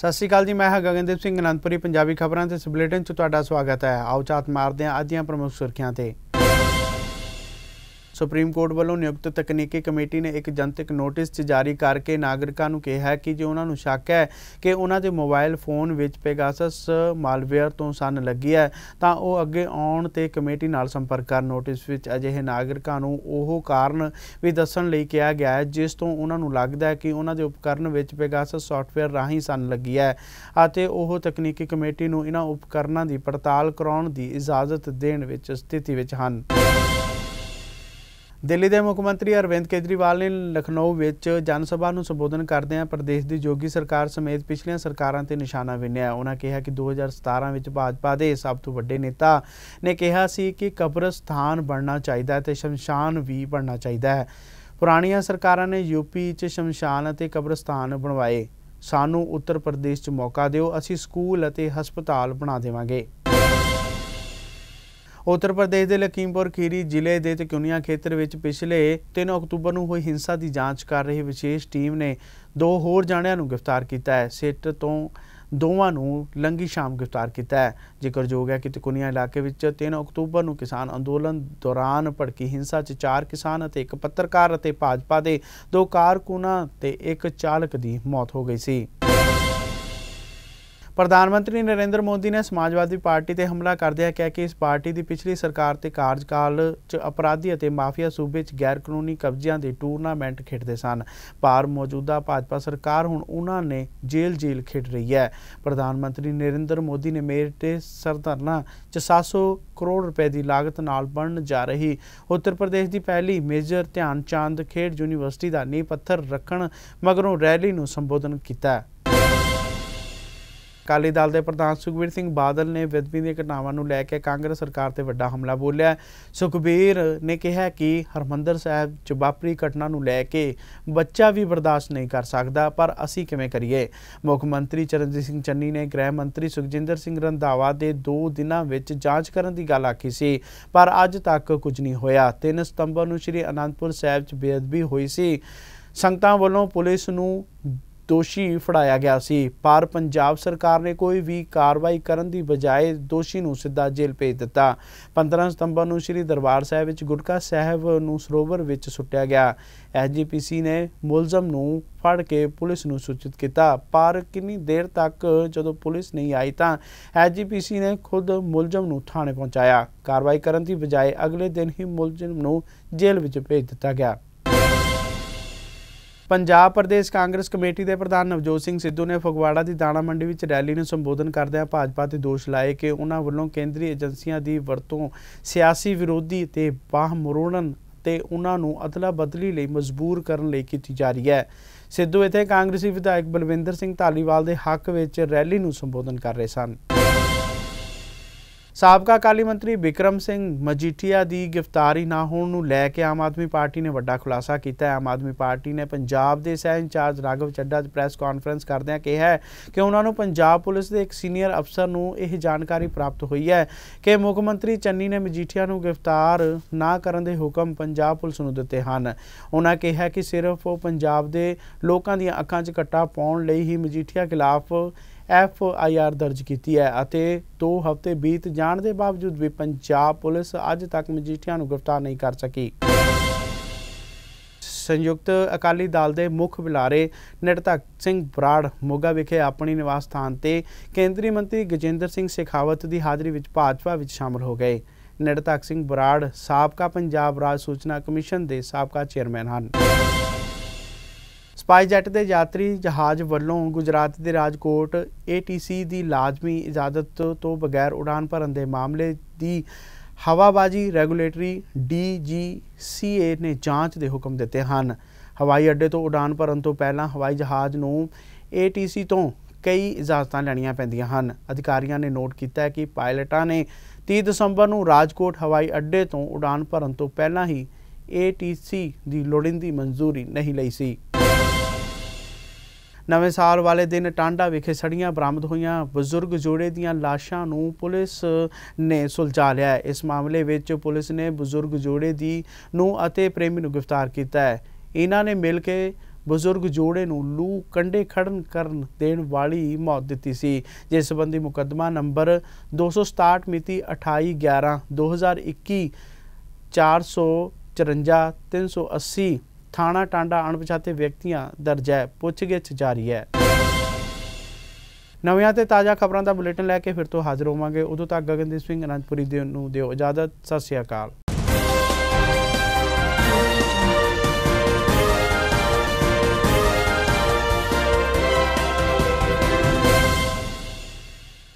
ਸਤਿ ਸ਼੍ਰੀ ਅਕਾਲ ਜੀ ਮੈਂ ਹਾਂ ਗਗਨਦੀਪ ਸਿੰਘ ਅਨੰਦਪੁਰੀ ਪੰਜਾਬੀ ਖਬਰਾਂ ਤੇ ਸਬਲੇਟਨ ਚ ਤੁਹਾਡਾ ਸਵਾਗਤ ਹੈ ਆਓ ਚਾਤ ਮਾਰਦੇ ਹਾਂ ਅੱਜ ਦੀਆਂ ਪ੍ਰਮੁੱਖ ਸੁਰਖੀਆਂ ਤੇ ਸੁਪਰੀਮ ਕੋਰਟ ਵੱਲੋਂ ਨਿਯੁਕਤ ਤਕਨੀਕੀ ਕਮੇਟੀ ਨੇ ਇੱਕ ਜਨਤਕ ਨੋਟਿਸ ਚ ਜਾਰੀ ਕਰਕੇ ਨਾਗਰਿਕਾਂ ਨੂੰ ਕਿਹਾ ਹੈ ਕਿ ਜੇ ਉਹਨਾਂ ਨੂੰ ਸ਼ੱਕ ਹੈ ਕਿ ਉਹਨਾਂ ਦੇ ਮੋਬਾਈਲ ਫੋਨ ਵਿੱਚ ਪੈਗਾਸਸ ਮਾਲਵੇਅਰ ਤੋਂ ਸੰਨ ਲੱਗੀ ਹੈ ਤਾਂ ਉਹ ਅੱਗੇ ਆਉਣ ਤੇ ਕਮੇਟੀ ਨਾਲ ਸੰਪਰਕ ਕਰ ਨੋਟਿਸ ਵਿੱਚ ਅਜਿਹੇ ਨਾਗਰਿਕਾਂ ਨੂੰ ਉਹ ਕਾਰਨ ਵੀ ਦੱਸਣ ਲਈ ਕਿਹਾ ਗਿਆ ਹੈ ਜਿਸ ਤੋਂ ਉਹਨਾਂ ਨੂੰ ਲੱਗਦਾ ਹੈ ਕਿ ਉਹਨਾਂ ਦੇ ਉਪਕਰਨ ਵਿੱਚ ਪੈਗਾਸਸ ਸੌਫਟਵੇਅਰ ਰਾਹੀਂ ਸੰਨ ਲੱਗੀ ਹੈ ਅਤੇ ਉਹ ਤਕਨੀਕੀ ਕਮੇਟੀ ਨੂੰ ਇਹਨਾਂ ਉਪਕਰਨਾਂ ਦੀ ਪੜਤਾਲ ਕਰਾਉਣ ਦੀ ਇਜਾਜ਼ਤ ਦੇਣ ਵਿੱਚ ਸਥਿਤੀ ਵਿੱਚ ਹਨ ਦਿੱਲੀ ਦੇ ਮੁੱਖ ਮੰਤਰੀ ਅਰਵਿੰਦ ਕੇਜਰੀਵਾਲ ਨੇ ਲਖਨਊ ਵਿੱਚ ਜਨ ਸਭਾ ਨੂੰ ਸੰਬੋਧਨ ਕਰਦਿਆਂ ਪ੍ਰਦੇਸ਼ ਦੀ ਜੋਗੀ ਸਰਕਾਰ ਸਮੇਤ ਪਿਛਲੀਆਂ ਸਰਕਾਰਾਂ ਤੇ ਨਿਸ਼ਾਨਾ ਵਿੰਨਿਆ ਉਹਨਾਂ ਕਿਹਾ ਕਿ 2017 ਵਿੱਚ ਭਾਜਪਾ ਦੇ ਸਭ ਤੋਂ ਵੱਡੇ ਨੇਤਾ ਨੇ ਕਿਹਾ ਸੀ ਕਿ ਕਬਰਸਥਾਨ ਬਣਨਾ ਚਾਹੀਦਾ ਹੈ ਤੇ ਸ਼ਮਸ਼ਾਨ ਵੀ ਬਣਨਾ ਚਾਹੀਦਾ ਹੈ ਪੁਰਾਣੀਆਂ ਸਰਕਾਰਾਂ ਨੇ ਯੂਪੀ 'ਚ ਸ਼ਮਸ਼ਾਨ ਅਤੇ ਕਬਰਸਥਾਨ ਬਣਵਾਏ ਸਾਨੂੰ ਉੱਤਰ ਪ੍ਰਦੇਸ਼ 'ਚ ਮੌਕਾ ਦਿਓ ਅਸੀਂ ਸਕੂਲ ਅਤੇ ਹਸਪਤਾਲ ਬਣਾ ਦੇਵਾਂਗੇ ਉੱਤਰ ਪ੍ਰਦੇਸ਼ ਦੇ ਲਖੀਮਪੁਰ ਖੀਰੀ ਜ਼ਿਲ੍ਹੇ ਦੇ ਤਿਕੁਨੀਆ ਖੇਤਰ ਵਿੱਚ ਪਿਛਲੇ 3 ਅਕਤੂਬਰ ਨੂੰ ਹੋਈ ਹਿੰਸਾ ਦੀ ਜਾਂਚ ਕਰ ਰਹੀ ਵਿਸ਼ੇਸ਼ ਟੀਮ ਨੇ ਦੋ ਹੋਰ ਜਾਣਿਆਂ ਨੂੰ ਗ੍ਰਿਫਤਾਰ ਕੀਤਾ ਹੈ ਸਿੱਟ ਤੋਂ ਦੋਵਾਂ ਨੂੰ ਲੰਗੀ ਸ਼ਾਮ ਗ੍ਰਿਫਤਾਰ ਕੀਤਾ ਹੈ ਜ਼ਿਕਰਯੋਗ ਹੈ ਕਿ ਤਿਕੁਨੀਆ ਇਲਾਕੇ ਵਿੱਚ 3 ਅਕਤੂਬਰ ਨੂੰ ਕਿਸਾਨ ਅੰਦੋਲਨ ਦੌਰਾਨ ਭੜਕੀ ਹਿੰਸਾ 'ਚ ਚਾਰ ਕਿਸਾਨ ਅਤੇ ਇੱਕ ਪੱਤਰਕਾਰ ਅਤੇ ਭਾਜਪਾ ਦੇ ਦੋ ਕਾਰਕੁਨਾਂ ਤੇ ਇੱਕ ਚਾਲਕ ਦੀ ਮੌਤ ਹੋ ਗਈ ਸੀ ਪ੍ਰਧਾਨ ਮੰਤਰੀ ਨਰਿੰਦਰ ਮੋਦੀ ਨੇ ਸਮਾਜਵਾਦੀ ਪਾਰਟੀ ਤੇ ਹਮਲਾ ਕਰਦਿਆਂ ਕਿਹਾ ਕਿ ਇਸ ਪਾਰਟੀ ਦੀ ਪਿਛਲੀ ਸਰਕਾਰ ਤੇ ਕਾਰਜਕਾਲ 'ਚ ਅਪਰਾਧੀ ਅਤੇ ਮਾਫੀਆ ਸੂਬੇ 'ਚ ਗੈਰ ਕਾਨੂੰਨੀ ਕਬਜ਼ਿਆਂ ਦੇ ਟੂਰਨਾਮੈਂਟ ਖੇਡਦੇ ਸਨ ਪਰ ਮੌਜੂਦਾ ਭਾਜਪਾ ਸਰਕਾਰ ਹੁਣ ਉਹਨਾਂ ਨੇ ਜੇਲ੍ਹ-ਜੇਲ੍ਹ ਖੇਡ ਰਹੀ ਹੈ ਪ੍ਰਧਾਨ ਮੰਤਰੀ ਨਰਿੰਦਰ ਮੋਦੀ ਨੇ ਮੇਰਠ ਤੇ ਸਰਧਰਨਾ 'ਚ 700 ਕਰੋੜ ਰੁਪਏ ਦੀ ਲਾਗਤ ਨਾਲ ਬਣਨ ਜਾ ਰਹੀ ਉੱਤਰ ਪ੍ਰਦੇਸ਼ ਦੀ ਪਹਿਲੀ ਮੇਜਰ ਧਿਆਨ ਚੰਦ ਖੇਡ ਯੂਨੀਵਰਸਿਟੀ ਦਾ ਨੀਂਹ ਪੱਥਰ ਰੱਖਣ ਮਗਰੋਂ ਰੈਲੀ ਨੂੰ ਸੰਬੋਧਨ ਕੀਤਾ ਅਕਾਲੀ ਦਲ ਦੇ ਪ੍ਰਧਾਨ ਸੁਖਬੀਰ ਸਿੰਘ ਬਾਦਲ ਨੇ ਵਿਦਵੀ ਦੀਆਂ ਘਟਨਾਵਾਂ ਨੂੰ ਲੈ ਕੇ ਕਾਂਗਰਸ ਸਰਕਾਰ ਤੇ ਵੱਡਾ ਹਮਲਾ ਬੋਲਿਆ ਸੁਖਬੀਰ ਨੇ ਕਿਹਾ ਕਿ ਹਰਮੰਦਰ ਸਾਹਿਬ ਚ ਵਾਪਰੀ ਘਟਨਾ ਨੂੰ ਲੈ ਕੇ ਬੱਚਾ ਵੀ ਬਰਦਾਸ਼ਤ ਨਹੀਂ ਕਰ ਸਕਦਾ ਪਰ ਅਸੀਂ ਕਿਵੇਂ ਕਰੀਏ ਮੁੱਖ ਮੰਤਰੀ ਚਰਨਜੀਤ ਸਿੰਘ ਚੰਨੀ ਨੇ ਗ੍ਰਹਿ ਮੰਤਰੀ ਸੁਖਜਿੰਦਰ ਸਿੰਘ ਰੰਧਾਵਾ ਦੇ 2 ਦਿਨਾਂ ਵਿੱਚ ਜਾਂਚ ਕਰਨ ਦੀ ਗੱਲ ਆਖੀ ਸੀ ਪਰ ਅੱਜ ਤੱਕ ਕੁਝ ਨਹੀਂ ਹੋਇਆ 3 ਸਤੰਬਰ ਨੂੰ ਸ੍ਰੀ ਅਨੰਦਪੁਰ ਸਾਹਿਬ ਚ ਬੇਅਦਬੀ ਹੋਈ ਸੀ ਸੰਗਤਾਂ ਵੱਲੋਂ ਪੁਲਿਸ ਨੂੰ ਦੋਸ਼ੀ ਫੜਾਇਆ ਗਿਆ ਸੀ ਪਰ ਪੰਜਾਬ ਸਰਕਾਰ ਨੇ ਕੋਈ ਵੀ ਕਾਰਵਾਈ ਕਰਨ ਦੀ ਬਜਾਏ ਦੋਸ਼ੀ ਨੂੰ ਸਿੱਧਾ ਜੇਲ੍ਹ ਭੇਜ ਦਿੱਤਾ 15 ਸਤੰਬਰ ਨੂੰ ਸ੍ਰੀ ਦਰਬਾਰ ਸਾਹਿਬ ਵਿੱਚ ਗੁਟਕਾ ਸਾਹਿਬ ਨੂੰ ਸਰੋਵਰ ਵਿੱਚ ਸੁੱਟਿਆ ਗਿਆ ਐਸਜੀਪੀਸੀ ਨੇ ਮੁਲਜ਼ਮ ਨੂੰ ਫੜ ਕੇ ਪੁਲਿਸ ਨੂੰ ਸੂਚਿਤ ਕੀਤਾ ਪਰ ਕਿੰਨੀ ਦੇਰ ਤੱਕ ਜਦੋਂ ਪੁਲਿਸ ਨਹੀਂ ਆਈ ਤਾਂ ਐਸਜੀਪੀਸੀ ਨੇ ਖੁਦ ਮੁਲਜ਼ਮ ਨੂੰ ਥਾਣੇ ਪਹੁੰਚਾਇਆ ਕਾਰਵਾਈ ਕਰਨ ਦੀ ਬਜਾਏ ਅਗਲੇ ਦਿਨ ਹੀ ਮੁਲਜ਼ਮ ਨੂੰ ਜੇਲ੍ਹ ਵਿੱਚ ਭੇਜ ਦਿੱਤਾ ਗਿਆ ਪੰਜਾਬ ਪ੍ਰਦੇਸ਼ ਕਾਂਗਰਸ ਕਮੇਟੀ ਦੇ ਪ੍ਰਧਾਨ ਨਵਜੋਤ ਸਿੰਘ ਸਿੱਧੂ ਨੇ ਫਗਵਾੜਾ ਦੀ ਦਾਣਾ ਮੰਡੀ ਵਿੱਚ ਰੈਲੀ ਨੂੰ ਸੰਬੋਧਨ ਕਰਦਿਆਂ ਭਾਜਪਾ ਤੇ ਦੋਸ਼ ਲਾਏ ਕਿ ਉਹਨਾਂ ਵੱਲੋਂ ਕੇਂਦਰੀ ਏਜੰਸੀਆਂ ਦੀ ਵਰਤੋਂ ਸਿਆਸੀ ਵਿਰੋਧੀ ਤੇ ਬਾਹ ਮਰੋੜਨ ਤੇ ਉਹਨਾਂ ਨੂੰ ਅਦਲਾ ਬਦਲੀ ਲਈ ਮਜਬੂਰ ਕਰਨ ਲਈ ਕੀਤੀ ਜਾ ਰਹੀ ਹੈ ਸਿੱਧੂ ਇਥੇ ਕਾਂਗਰਸੀ ਵਿਧਾਇਕ ਬਲਵਿੰਦਰ ਸਿੰਘ ਧਾਲੀਵਾਲ ਦੇ ਹੱਕ ਵਿੱਚ ਰੈਲੀ ਨੂੰ ਸੰਬੋਧਨ ਕਰ ਰਹੇ ਸਨ ਸਾਬਕਾ ਕਾਲੀ ਮੰਤਰੀ ਵਿਕਰਮ ਸਿੰਘ ਮਜੀਠੀਆ ਦੀ ਗ੍ਰਿਫਤਾਰੀ ਨਾ ਹੋਣ ਨੂੰ ਲੈ ਕੇ ਆਮ ਆਦਮੀ ਪਾਰਟੀ ਨੇ ਵੱਡਾ ਖੁਲਾਸਾ ਕੀਤਾ ਹੈ ਆਮ ਆਦਮੀ ਪਾਰਟੀ ਨੇ ਪੰਜਾਬ ਦੇ ਸਹਿ ਇੰਚਾਰਜ ਰਾਘਵ ਚੱਡਾ ਦੀ ਪ੍ਰੈਸ ਕਾਨਫਰੰਸ ਕਰਦਿਆਂ ਕਿਹਾ ਕਿ ਉਹਨਾਂ ਨੂੰ ਪੰਜਾਬ ਪੁਲਿਸ ਦੇ ਇੱਕ ਸੀਨੀਅਰ ਅਫਸਰ ਨੂੰ ਇਹ ਜਾਣਕਾਰੀ ਪ੍ਰਾਪਤ ਹੋਈ ਹੈ ਕਿ ਮੁੱਖ ਮੰਤਰੀ ਚੰਨੀ ਨੇ ਮਜੀਠੀਆ ਨੂੰ ਗ੍ਰਿਫਤਾਰ ਨਾ ਕਰਨ ਦੇ ਹੁਕਮ ਪੰਜਾਬ ਪੁਲਿਸ ਨੂੰ ਦਿੱਤੇ ਹਨ ਉਹਨਾਂ ਕਿਹਾ ਕਿ ਸਿਰਫ ਉਹ ਪੰਜਾਬ ਦੇ ਲੋਕਾਂ ਦੀਆਂ ਅੱਖਾਂ 'ਚ ਕੱਟਾ ਪਾਉਣ ਲਈ ਹੀ ਮਜੀਠੀਆ ਖਿਲਾਫ ਐਫ ਆਈ ਆਰ ਦਰਜ ਕੀਤੀ ਹੈ ਅਤੇ 2 ਹਫ਼ਤੇ ਬੀਤ ਜਾਣ ਦੇ ਬਾਵਜੂਦ ਵੀ ਪੰਜਾਬ ਪੁਲਿਸ ਅੱਜ ਤੱਕ ਮਜੀਠੀਆਂ ਨੂੰ ਗ੍ਰਿਫਤਾਰ ਨਹੀਂ ਕਰ ਸਕੀ ਸੰਯੁਕਤ ਅਕਾਲੀ ਦਲ ਦੇ ਮੁੱਖ ਬੁਲਾਰੇ ਨਿਰਤਕ ਸਿੰਘ ਬਰਾੜ ਮੋਗਾ ਵਿਖੇ ਆਪਣੀ ਨਿਵਾਸ ਸਥਾਨ ਤੇ ਕੇਂਦਰੀ ਮੰਤਰੀ ਗਜਿੰਦਰ ਸਿੰਘ ਸਿਖਾਵਤ ਦੀ ਹਾਜ਼ਰੀ ਵਿੱਚ ਭਾਜਪਾ ਵਿੱਚ ਸ਼ਾਮਲ ਹੋ ਗਏ ਨਿਰਤਕ ਸਿੰਘ ਬਰਾੜ ਸਾਬਕਾ ਪੰਜਾਬ ਰਾਜ ਸੂਚਨਾ ਕਮਿਸ਼ਨ ਦੇ ਸਾਬਕਾ ਚੇਅਰਮੈਨ ਹਨ ਸਪਾਈ ਜੈਟ ਦੇ ਯਾਤਰੀ ਜਹਾਜ਼ ਵੱਲੋਂ ਗੁਜਰਾਤ ਦੇ ਰਾਜਕੋਟ ਏਟੀਸੀ ਦੀ ਲਾਜ਼ਮੀ ਇਜਾਜ਼ਤ ਤੋਂ ਬਗੈਰ ਉਡਾਨ ਭਰਨ ਦੇ ਮਾਮਲੇ ਦੀ ਹਵਾਬਾਜੀ ਰੈਗੂਲੇਟਰੀ ਡੀਜੀਸੀਏ ਨੇ ਜਾਂਚ ਦੇ ਹੁਕਮ ਦਿੱਤੇ ਹਨ ਹਵਾਈ ਅੱਡੇ ਤੋਂ ਉਡਾਨ ਭਰਨ ਤੋਂ ਪਹਿਲਾਂ ਹਵਾਈ ਜਹਾਜ਼ ਨੂੰ ਏਟੀਸੀ ਤੋਂ ਕਈ ਇਜਾਜ਼ਤਾਂ ਲੈਣੀਆਂ ਪੈਂਦੀਆਂ ਹਨ ਅਧਿਕਾਰੀਆਂ ਨੇ ਨੋਟ ਕੀਤਾ ਹੈ ਕਿ ਪਾਇਲਟਾਂ ਨੇ 30 ਦਸੰਬਰ ਨੂੰ ਰਾਜਕੋਟ ਹਵਾਈ ਅੱਡੇ ਤੋਂ ਉਡਾਨ ਭਰਨ ਤੋਂ ਪਹਿਲਾਂ ਹੀ ਏਟੀਸੀ ਦੀ ਲੋੜਿੰਦੀ ਮਨਜ਼ੂਰੀ ਨਹੀਂ ਲਈ ਸੀ ਨਵੇਂ ਸਾਲ ਵਾਲੇ ਦਿਨ ਟਾਂਡਾ ਵਿਖੇ ਸੜੀਆਂ ਬਰਾਮਦ ਹੋਈਆਂ ਬਜ਼ੁਰਗ ਜੋੜੇ ਦੀਆਂ ਲਾਸ਼ਾਂ ਨੂੰ ਪੁਲਿਸ ਨੇ ਸੁਲਝਾ ਲਿਆ ਇਸ ਮਾਮਲੇ ਵਿੱਚ ਪੁਲਿਸ ਨੇ ਬਜ਼ੁਰਗ ਜੋੜੇ ਦੀ ਨੂੰ ਅਤੇ ਪ੍ਰੇਮੀ ਨੂੰ ਗ੍ਰਿਫਤਾਰ ਕੀਤਾ ਹੈ ਇਹਨਾਂ ਨੇ ਮਿਲ ਕੇ ਬਜ਼ੁਰਗ ਜੋੜੇ ਨੂੰ ਲੂ ਕੰਡੇ ਖੜਨ ਕਰਨ ਦੇਣ ਵਾਲੀ ਮੌਤ ਦਿੱਤੀ ਸੀ ਜਿਸ ਸੰਬੰਧੀ ਮੁਕੱਦਮਾ ਨੰਬਰ 267 ਮਿਤੀ 28 11 2021 454 380 ਥਾਣਾ ਟਾਂਡਾ ਅਣਪਛਾਤੇ ਵਿਅਕਤੀਆਂ ਦਰਜ ਹੈ ਪੁੱਛਗਿੱਛ ਜਾਰੀ ਹੈ ਨਵੀਆਂ ਤੇ ਤਾਜ਼ਾ ਖਬਰਾਂ ਦਾ ਬੁਲੇਟਿਨ ਲੈ ਕੇ ਫਿਰ ਤੋਂ ਹਾਜ਼ਰ ਹੋਵਾਂਗੇ ਉਦੋਂ ਤੱਕ ਗਗਨਦੀਪ ਸਿੰਘ ਅਨੰਦਪੁਰੀ ਦੇ ਨੂੰ ਦਿਓ ਇਜਾਜ਼ਤ ਸਤਿ ਸ਼੍ਰੀ ਅਕਾਲ